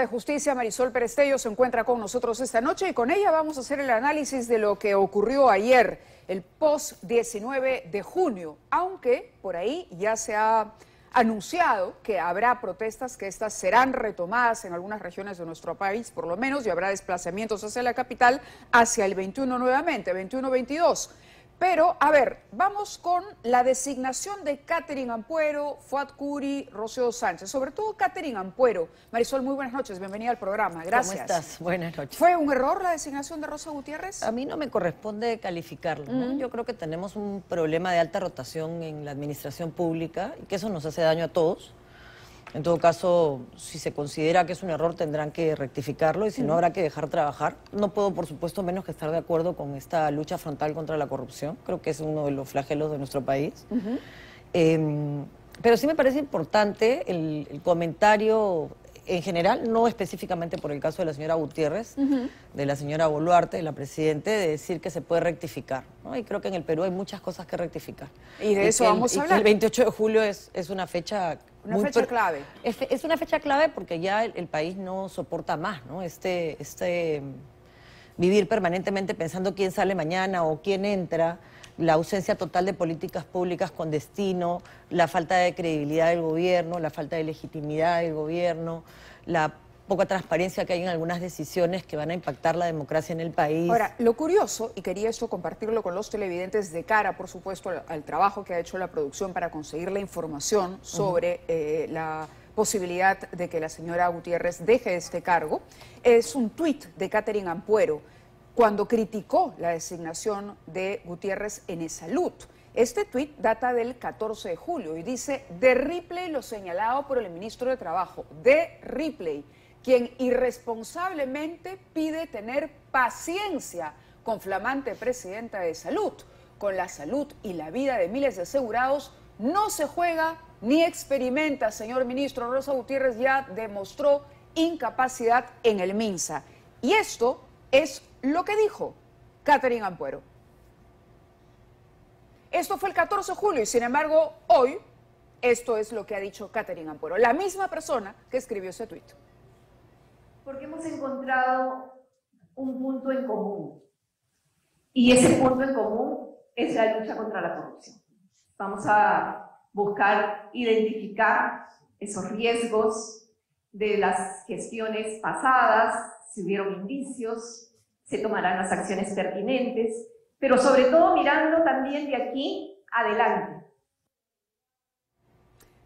de Justicia, Marisol Perestello, se encuentra con nosotros esta noche y con ella vamos a hacer el análisis de lo que ocurrió ayer, el post-19 de junio, aunque por ahí ya se ha anunciado que habrá protestas, que estas serán retomadas en algunas regiones de nuestro país, por lo menos, y habrá desplazamientos hacia la capital hacia el 21 nuevamente, 21-22. Pero, a ver, vamos con la designación de Catherine Ampuero, Fuad Curi, Rocío Sánchez. Sobre todo Catherine Ampuero. Marisol, muy buenas noches, bienvenida al programa. Gracias. ¿Cómo estás? Buenas noches. ¿Fue un error la designación de Rosa Gutiérrez? A mí no me corresponde calificarlo. Yo creo que tenemos un problema de alta rotación en la administración pública y que eso nos hace daño a todos. En todo caso, si se considera que es un error, tendrán que rectificarlo y si no, habrá que dejar trabajar. No puedo, por supuesto, menos que estar de acuerdo con esta lucha frontal contra la corrupción. Creo que es uno de los flagelos de nuestro país. Em, pero sí me parece importante el comentario en general, no específicamente por el caso de la señora Gutiérrez, de la señora Boluarte, la presidente, de decir que se puede rectificar. Y creo que en el Perú hay muchas cosas que rectificar. Y de eso vamos a hablar. El 28 de julio es, una fecha... Una fecha clave. Es, una fecha clave porque ya el, el, país no soporta más, ¿no? Este, este vivir permanentemente pensando quién sale mañana o quién entra la ausencia total de políticas públicas con destino, la falta de credibilidad del gobierno, la falta de legitimidad del gobierno, la poca transparencia que hay en algunas decisiones que van a impactar la democracia en el país. Ahora, lo curioso, y quería esto compartirlo con los televidentes de cara, por supuesto, al, trabajo que ha hecho la producción para conseguir la información sobre eh, la posibilidad de que la señora Gutiérrez deje este cargo, es un tuit de Catherine Ampuero cuando criticó la designación de Gutiérrez en salud. Este tuit data del 14 de julio y dice, de Ripley lo señalado por el ministro de Trabajo, de Ripley, quien irresponsablemente pide tener paciencia con flamante presidenta de salud. Con la salud y la vida de miles de asegurados no se juega ni experimenta, señor ministro. Rosa Gutiérrez ya demostró incapacidad en el MINSA. Y esto es lo que dijo Catherine Ampuero. Esto fue el 14 de julio y sin embargo hoy esto es lo que ha dicho Catherine Ampuero, la misma persona que escribió ese tuit. Porque hemos encontrado un punto en común y ese punto en común es la lucha contra la corrupción. Vamos a buscar identificar esos riesgos de las gestiones pasadas, si hubieron indicios, se tomarán las acciones pertinentes, pero sobre todo mirando también de aquí adelante.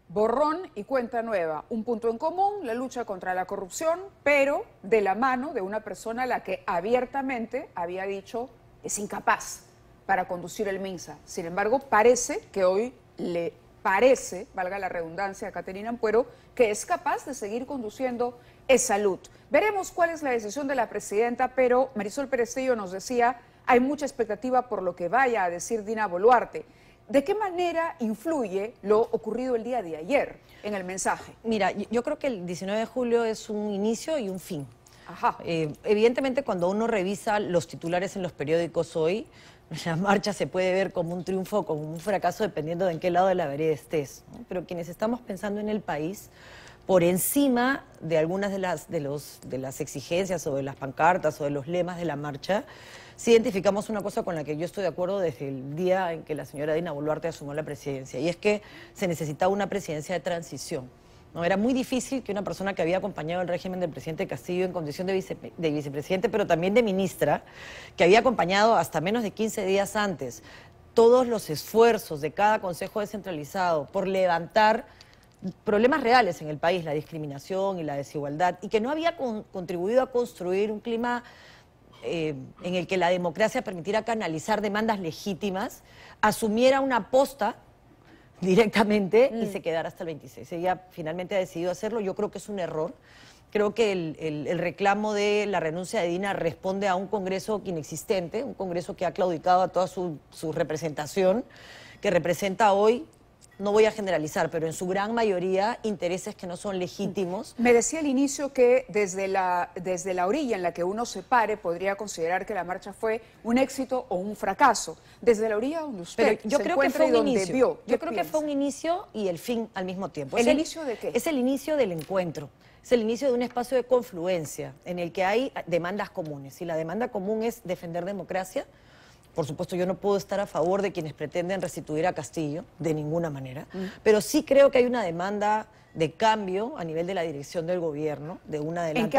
Borrón y cuenta nueva, un punto en común, la lucha contra la corrupción, pero de la mano de una persona a la que abiertamente había dicho es incapaz para conducir el MINSA. Sin embargo, parece que hoy le parece, valga la redundancia a Caterina Ampuero, que es capaz de seguir conduciendo es salud. Veremos cuál es la decisión de la presidenta, pero Marisol Perestello nos decía, hay mucha expectativa por lo que vaya a decir Dina Boluarte. ¿De qué manera influye lo ocurrido el día de ayer en el mensaje? Mira, yo creo que el 19 de julio es un inicio y un fin. Eh, evidentemente, cuando uno revisa los titulares en los periódicos hoy, la marcha se puede ver como un triunfo o como un fracaso dependiendo de en qué lado de la vereda estés. Pero quienes estamos pensando en el país, por encima de algunas de las, de, los, las exigencias o de las pancartas o de los lemas de la marcha, si identificamos una cosa con la que yo estoy de acuerdo desde el día en que la señora Dina Boluarte asumió la presidencia, y es que se necesitaba una presidencia de transición. No, era muy difícil que una persona que había acompañado el régimen del presidente Castillo en condición de, de, vicepresidente, pero también de ministra, que había acompañado hasta menos de 15 días antes todos los esfuerzos de cada consejo descentralizado por levantar problemas reales en el país, la discriminación y la desigualdad, y que no había contribuido a construir un clima eh, en el que la democracia permitiera canalizar demandas legítimas, asumiera una aposta directamente y mm. se quedara hasta el 26. Ella finalmente ha decidido hacerlo, yo creo que es un error. Creo que el, reclamo de la renuncia de Dina responde a un Congreso inexistente, un Congreso que ha claudicado a toda su, su representación, que representa hoy no voy a generalizar, pero en su gran mayoría intereses que no son legítimos. Me decía al inicio que desde la, desde la orilla en la que uno se pare podría considerar que la marcha fue un éxito o un fracaso. Desde la orilla donde usted yo se creo que fue un inicio. Vio, yo creo que fue un inicio y el fin al mismo tiempo. ¿El, ¿El inicio de qué? Es el inicio del encuentro es el inicio de un espacio de confluencia en el que hay demandas comunes. Y la demanda común es defender democracia, por supuesto, yo no puedo estar a favor de quienes pretenden restituir a Castillo, de ninguna manera, mm. pero sí creo que hay una demanda de cambio a nivel de la dirección del gobierno, de un adelanto,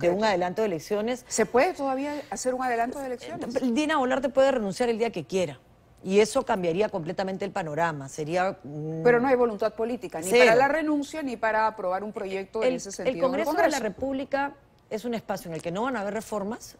de, un adelanto de elecciones. ¿Se puede todavía hacer un adelanto de elecciones? Eh, Dina Volarte puede renunciar el día que quiera. Y eso cambiaría completamente el panorama. Sería. Pero no hay voluntad política, ni para la renuncia, ni para aprobar un proyecto en ese sentido. el Congreso de la República es un espacio en el que no van a haber reformas,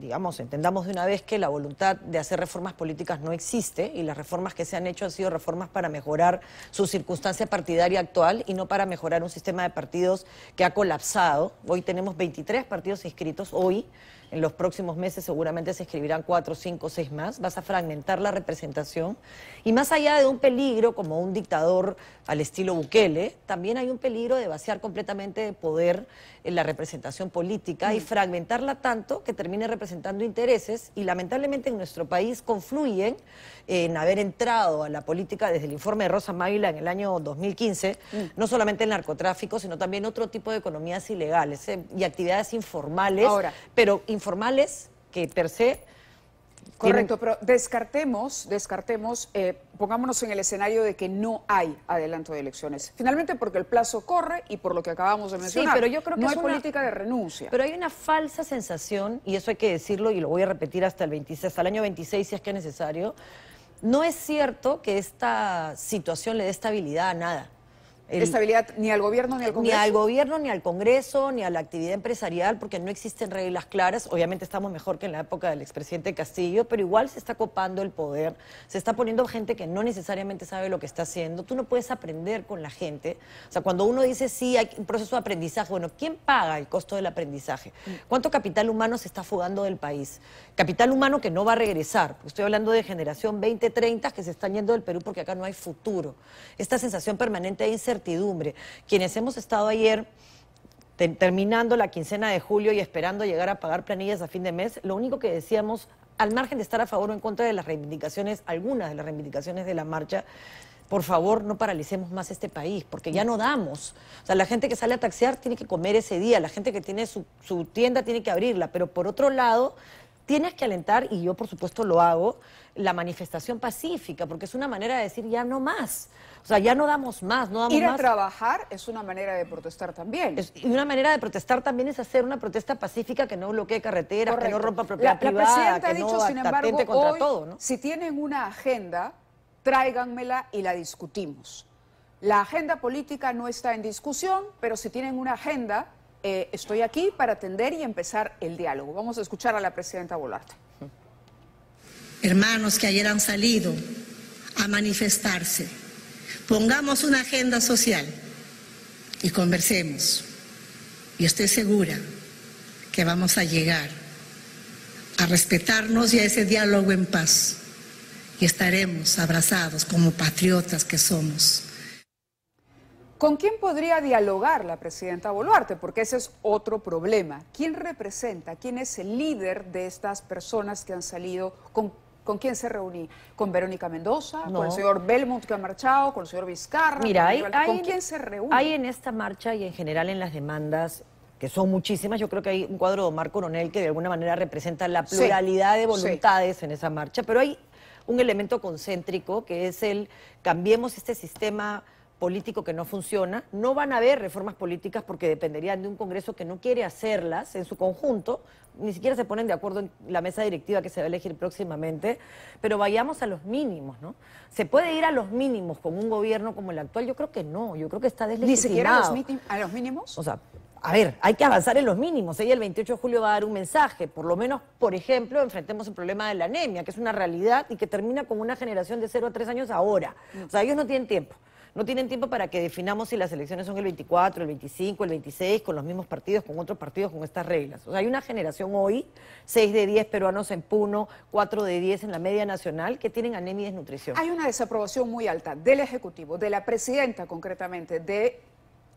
digamos, entendamos de una vez que la voluntad de hacer reformas políticas no existe y las reformas que se han hecho han sido reformas para mejorar su circunstancia partidaria actual y no para mejorar un sistema de partidos que ha colapsado. Hoy tenemos 23 partidos inscritos, hoy en los próximos meses seguramente se inscribirán cuatro, cinco, seis más. Vas a fragmentar la representación. Y más allá de un peligro como un dictador al estilo Bukele, también hay un peligro de vaciar completamente de poder en la representación política y mm. fragmentarla tanto que termine representando intereses y lamentablemente en nuestro país confluyen en haber entrado a la política desde el informe de Rosa maila en el año 2015, mm. no solamente el narcotráfico, sino también otro tipo de economías ilegales eh, y actividades informales, pero informales que per se Correcto, pero descartemos, descartemos, eh, pongámonos en el escenario de que no hay adelanto de elecciones. Finalmente, porque el plazo corre y por lo que acabamos de mencionar. Sí, pero yo creo que no hay una, política de renuncia. Pero hay una falsa sensación, y eso hay que decirlo y lo voy a repetir hasta el 26, hasta el año 26 si es que es necesario. No es cierto que esta situación le dé estabilidad a nada estabilidad ni al gobierno ni al Congreso. Ni al gobierno, ni al Congreso, ni a la actividad empresarial, porque no existen reglas claras. Obviamente estamos mejor que en la época del expresidente Castillo, pero igual se está copando el poder, se está poniendo gente que no necesariamente sabe lo que está haciendo. Tú no puedes aprender con la gente. O sea, cuando uno dice sí, hay un proceso de aprendizaje, bueno, ¿quién paga el costo del aprendizaje? Mm. ¿Cuánto capital humano se está fugando del país? Capital humano que no va a regresar. Estoy hablando de generación 20, 30 que se están yendo del Perú porque acá no hay futuro. Esta sensación permanente de incertidumbre quienes hemos estado ayer terminando la quincena de julio y esperando llegar a pagar planillas a fin de mes, lo único que decíamos, al margen de estar a favor o en contra de las reivindicaciones, algunas de las reivindicaciones de la marcha, por favor, no paralicemos más este país, porque ya no damos. O sea, la gente que sale a taxear tiene que comer ese día, la gente que tiene su, su tienda tiene que abrirla, pero por otro lado, tienes que alentar, y yo por supuesto lo hago, la manifestación pacífica, porque es una manera de decir ya no más. O sea, ya no damos más, no damos Ir a trabajar es una manera de protestar también. y una manera de protestar también es hacer una protesta pacífica que no bloquee carreteras, que no rompa propiedad privada, presidenta que no sin embargo, contra todo, si tienen una agenda, tráiganmela y la discutimos. La agenda política no está en discusión, pero si tienen una agenda, eh, estoy aquí para atender y empezar el diálogo. Vamos a escuchar a la presidenta Bolarte. Hermanos que ayer han salido a manifestarse, pongamos una agenda social y conversemos. Y estoy segura que vamos a llegar a respetarnos y a ese diálogo en paz. Y estaremos abrazados como patriotas que somos ¿Con quién podría dialogar la presidenta Boluarte? Porque ese es otro problema. ¿Quién representa? ¿Quién es el líder de estas personas que han salido? ¿Con, quién se reuní? ¿Con Verónica Mendoza? ¿Con el señor Belmont que ha marchado? ¿Con el señor Vizcarra? Mira, ¿Con, hay, quién se reúne? Hay en esta marcha y en general en las demandas que son muchísimas, yo creo que hay un cuadro de Omar Coronel que de alguna manera representa la pluralidad de voluntades en esa marcha, pero hay un elemento concéntrico que es el cambiemos este sistema político que no funciona, no van a haber reformas políticas porque dependerían de un Congreso que no quiere hacerlas en su conjunto, ni siquiera se ponen de acuerdo en la mesa directiva que se va a elegir próximamente, pero vayamos a los mínimos, ¿no? ¿Se puede ir a los mínimos con un gobierno como el actual? Yo creo que no, yo creo que está deslegitimado. ¿Ni siquiera a los, a los mínimos? O sea, a ver, hay que avanzar en los mínimos. Ella el 28 de julio va a dar un mensaje. Por lo menos, por ejemplo, enfrentemos el problema de la anemia, que es una realidad y que termina con una generación de 0 a 3 años ahora. O sea, ellos no tienen tiempo. No tienen tiempo para que definamos si las elecciones son el 24, el 25, el 26, con los mismos partidos, con otros partidos, con estas reglas. O sea, hay una generación hoy, 6 de 10 peruanos en Puno, 4 de 10 en la media nacional, que tienen anemia y desnutrición. Hay una desaprobación muy alta del Ejecutivo, de la presidenta concretamente, de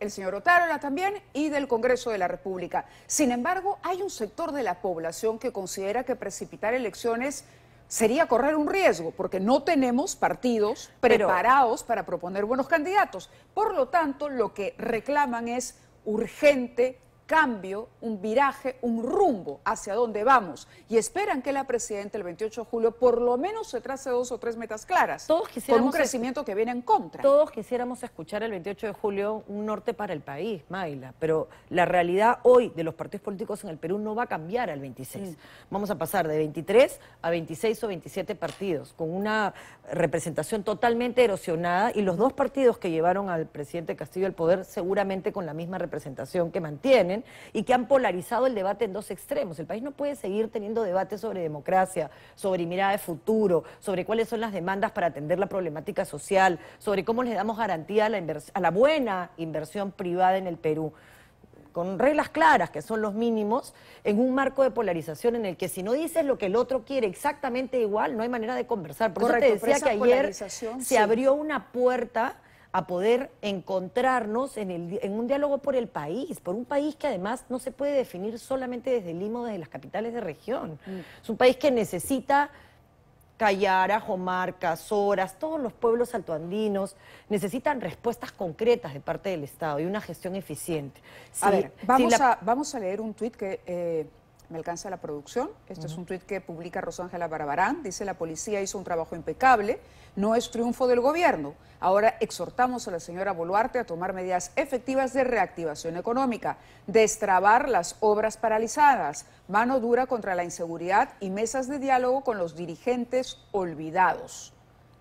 el señor Otárola también y del Congreso de la República. Sin embargo, hay un sector de la población que considera que precipitar elecciones sería correr un riesgo, porque no tenemos partidos preparados para proponer buenos candidatos. Por lo tanto, lo que reclaman es urgente cambio, un viraje, un rumbo hacia dónde vamos y esperan que la presidenta el 28 de julio por lo menos se trace dos o tres metas claras. Todos quisiéramos con un crecimiento que viene en contra. Todos quisiéramos escuchar el 28 de julio un norte para el país, Mayla, pero la realidad hoy de los partidos políticos en el Perú no va a cambiar al 26. Vamos a pasar de 23 a 26 o 27 partidos con una representación totalmente erosionada y los dos partidos que llevaron al presidente Castillo al poder seguramente con la misma representación que mantienen y que han polarizado el debate en dos extremos. El país no puede seguir teniendo debates sobre democracia, sobre mirada de futuro, sobre cuáles son las demandas para atender la problemática social, sobre cómo le damos garantía a la, buena inversión privada en el Perú con reglas claras, que son los mínimos, en un marco de polarización en el que si no dices lo que el otro quiere exactamente igual, no hay manera de conversar. Por eso te decía que ayer se abrió una puerta a poder encontrarnos en, el, un diálogo por el país, por un país que además no se puede definir solamente desde Lima desde las capitales de región. Mm. Es un país que necesita Callara, Jomarca, Soras, todos los pueblos altoandinos necesitan respuestas concretas de parte del Estado y una gestión eficiente. a ver, vamos, a, vamos a leer un tuit que eh, me alcanza la producción. Este es un tuit que publica Rosángela Barbarán. Dice, la policía hizo un trabajo impecable, no es triunfo del gobierno. Ahora exhortamos a la señora Boluarte a tomar medidas efectivas de reactivación económica, destrabar las obras paralizadas, mano dura contra la inseguridad y mesas de diálogo con los dirigentes olvidados.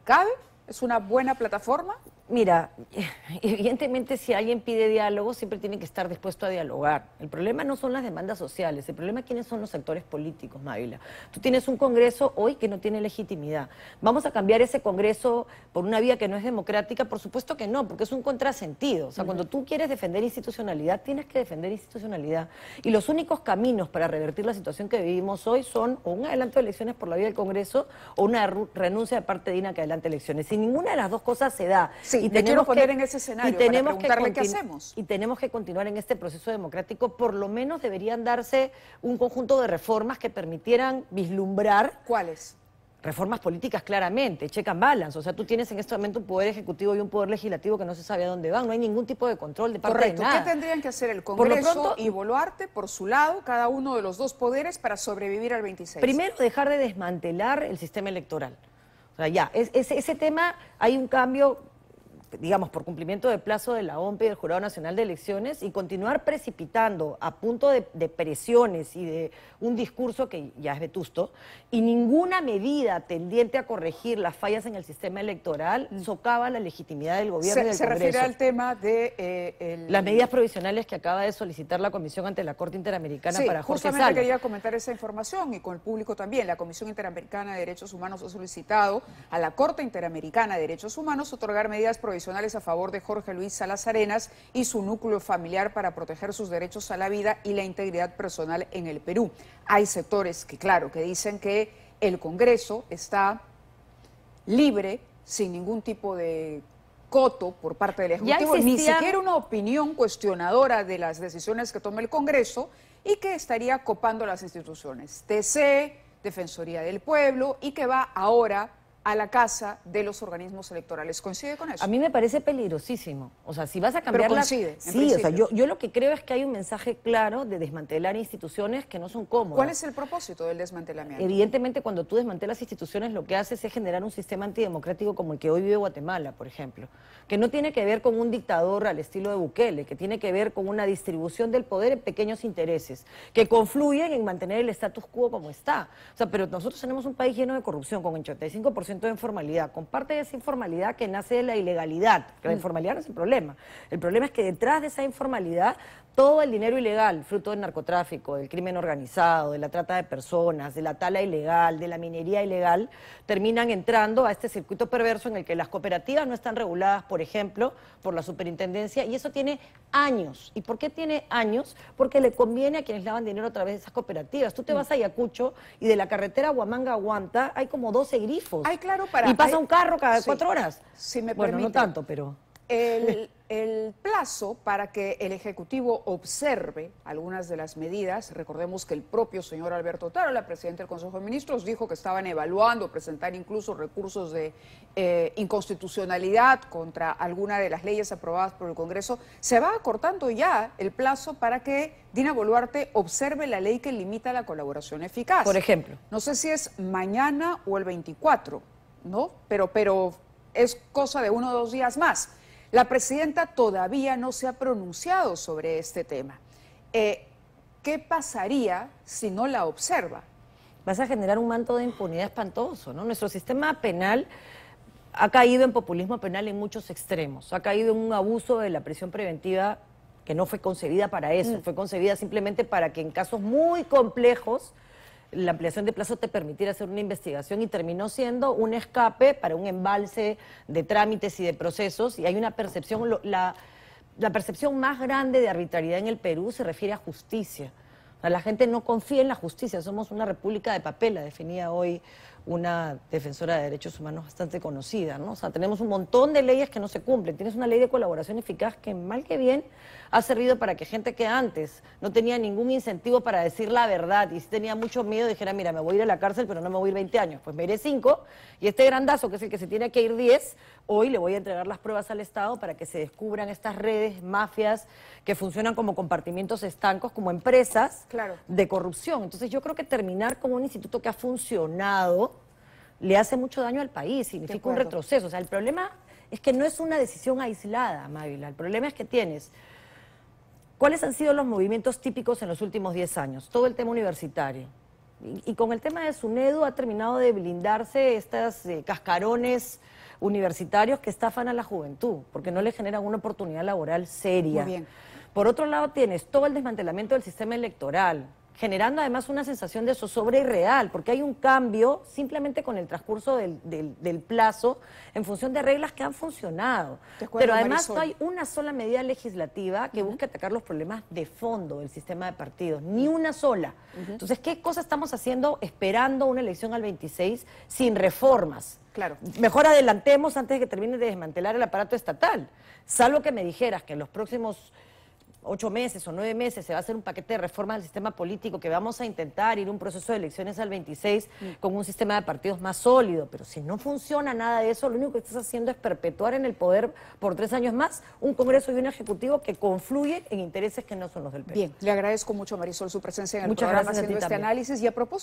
¿Cabe? ¿Es una buena plataforma? Mira, evidentemente si alguien pide diálogo, siempre tiene que estar dispuesto a dialogar. El problema no son las demandas sociales, el problema es quiénes son los actores políticos, Mávila. Tú tienes un Congreso hoy que no tiene legitimidad. ¿Vamos a cambiar ese Congreso por una vía que no es democrática? Por supuesto que no, porque es un contrasentido. O sea, cuando tú quieres defender institucionalidad, tienes que defender institucionalidad. Y los únicos caminos para revertir la situación que vivimos hoy son o un adelanto de elecciones por la vía del Congreso o una renuncia de parte de INA que adelante elecciones. Si ninguna de las dos cosas se da, y tenemos poner que, en ese escenario y tenemos que Y tenemos que continuar en este proceso democrático. Por lo menos deberían darse un conjunto de reformas que permitieran vislumbrar. ¿Cuáles? reformas políticas claramente, check and balance. O sea, tú tienes en este momento un poder ejecutivo y un poder legislativo que no se sabe a dónde van, no hay ningún tipo de control de parte Correcto. de nada. ¿Qué tendrían que hacer el Congreso y Boluarte por su lado, cada uno de los dos poderes para sobrevivir al 26? Primero, dejar de desmantelar el sistema electoral. O sea, ya, ese tema hay un cambio digamos, por cumplimiento de plazo de la OMP y del Jurado Nacional de Elecciones y continuar precipitando a punto de, presiones y de un discurso que ya es vetusto, y ninguna medida tendiente a corregir las fallas en el sistema electoral mm. socava la legitimidad del gobierno se, y se refiere al tema de... Eh, el... Las medidas provisionales que acaba de solicitar la Comisión ante la Corte Interamericana para Jorge justamente quería comentar esa información y con el público también. La Comisión Interamericana de Derechos Humanos ha solicitado a la Corte Interamericana de Derechos Humanos otorgar medidas provisionales a favor de Jorge Luis Salas Arenas y su núcleo familiar para proteger sus derechos a la vida y la integridad personal en el Perú. Hay sectores que, claro, que dicen que el Congreso está libre, sin ningún tipo de coto por parte del Ejecutivo, ni siquiera una opinión cuestionadora de las decisiones que toma el Congreso y que estaría copando las instituciones. TC, Defensoría del Pueblo y que va ahora a la casa de los organismos electorales. ¿Coincide con eso? A mí me parece peligrosísimo. O sea, si vas a cambiar coincide, Sí, o sea, yo, yo, lo que creo es que hay un mensaje claro de desmantelar instituciones que no son cómodas. ¿Cuál es el propósito del desmantelamiento? Evidentemente, cuando tú desmantelas instituciones, lo que haces es generar un sistema antidemocrático como el que hoy vive Guatemala, por ejemplo, que no tiene que ver con un dictador al estilo de Bukele, que tiene que ver con una distribución del poder en pequeños intereses, que confluyen en mantener el status quo como está. O sea, pero nosotros tenemos un país lleno de corrupción, con 85% de informalidad, con parte de esa informalidad que nace de la ilegalidad, la mm. informalidad no es el problema. El problema es que detrás de esa informalidad todo el dinero ilegal, fruto del narcotráfico, del crimen organizado, de la trata de personas, de la tala ilegal, de la minería ilegal, terminan entrando a este circuito perverso en el que las cooperativas no están reguladas, por ejemplo, por la superintendencia, y eso tiene años. ¿Y por qué tiene años? Porque le conviene a quienes lavan dinero a través de esas cooperativas. Tú te mm. vas a Ayacucho y de la carretera huamanga aguanta hay como 12 grifos. Hay claro para... Y pasa un carro cada cuatro horas. me bueno, no tanto, pero el, plazo para que el Ejecutivo observe algunas de las medidas, recordemos que el propio señor Alberto la Presidenta del Consejo de Ministros, dijo que estaban evaluando presentar incluso recursos de eh, inconstitucionalidad contra alguna de las leyes aprobadas por el Congreso. Se va acortando ya el plazo para que Dina Boluarte observe la ley que limita la colaboración eficaz. Por ejemplo. No sé si es mañana o el 24, ¿no? Pero, pero es cosa de uno o dos días más. La presidenta todavía no se ha pronunciado sobre este tema. Eh, ¿Qué pasaría si no la observa? Vas a generar un manto de impunidad espantoso, ¿no? Nuestro sistema penal ha caído en populismo penal en muchos extremos, ha caído en un abuso de la prisión preventiva que no fue concebida para eso, mm. fue concebida simplemente para que en casos muy complejos la ampliación de plazo te permitirá hacer una investigación y terminó siendo un escape para un embalse de trámites y de procesos y hay una percepción, la, percepción más grande de arbitrariedad en el Perú se refiere a justicia. la gente no confía en la justicia, somos una república de papel, la definía hoy, una defensora de derechos humanos bastante conocida, ¿no? O sea, tenemos un montón de leyes que no se cumplen. Tienes una ley de colaboración eficaz que, mal que bien, ha servido para que gente que antes no tenía ningún incentivo para decir la verdad y si tenía mucho miedo, dijera, mira, me voy a ir a la cárcel, pero no me voy a ir 20 años, pues me iré 5 y este grandazo, que es el que se tiene que ir 10, hoy le voy a entregar las pruebas al Estado para que se descubran estas redes, mafias, que funcionan como compartimientos estancos, como empresas de corrupción. Entonces yo creo que terminar como un instituto que ha funcionado, le hace mucho daño al país, significa un retroceso. O sea, el problema es que no es una decisión aislada, Mávila. El problema es que tienes. ¿Cuáles han sido los movimientos típicos en los últimos 10 años? Todo el tema universitario. Y, con el tema de SUNEDU ha terminado de blindarse estas eh, cascarones universitarios que estafan a la juventud, porque no le generan una oportunidad laboral seria. Por otro lado, tienes todo el desmantelamiento del sistema electoral, generando además una sensación de zozobra irreal, porque hay un cambio simplemente con el transcurso del, plazo en función de reglas que han funcionado. Pero además no hay una sola medida legislativa que busque atacar los problemas de fondo del sistema de partidos, ni una sola. Entonces, ¿qué cosa estamos haciendo esperando una elección al 26 sin reformas? Claro. Mejor adelantemos antes de que termine de desmantelar el aparato estatal, salvo que me dijeras que en los próximos ocho meses o nueve meses se va a hacer un paquete de reformas del sistema político, que vamos a intentar ir un proceso de elecciones al 26 mm. con un sistema de partidos más sólido. Pero si no funciona nada de eso, lo único que estás haciendo es perpetuar en el poder por tres años más un Congreso y un Ejecutivo que confluyen en intereses que no son los del país. Bien, le agradezco mucho, Marisol, su presencia en el Muchas gracias haciendo este análisis y a propósito.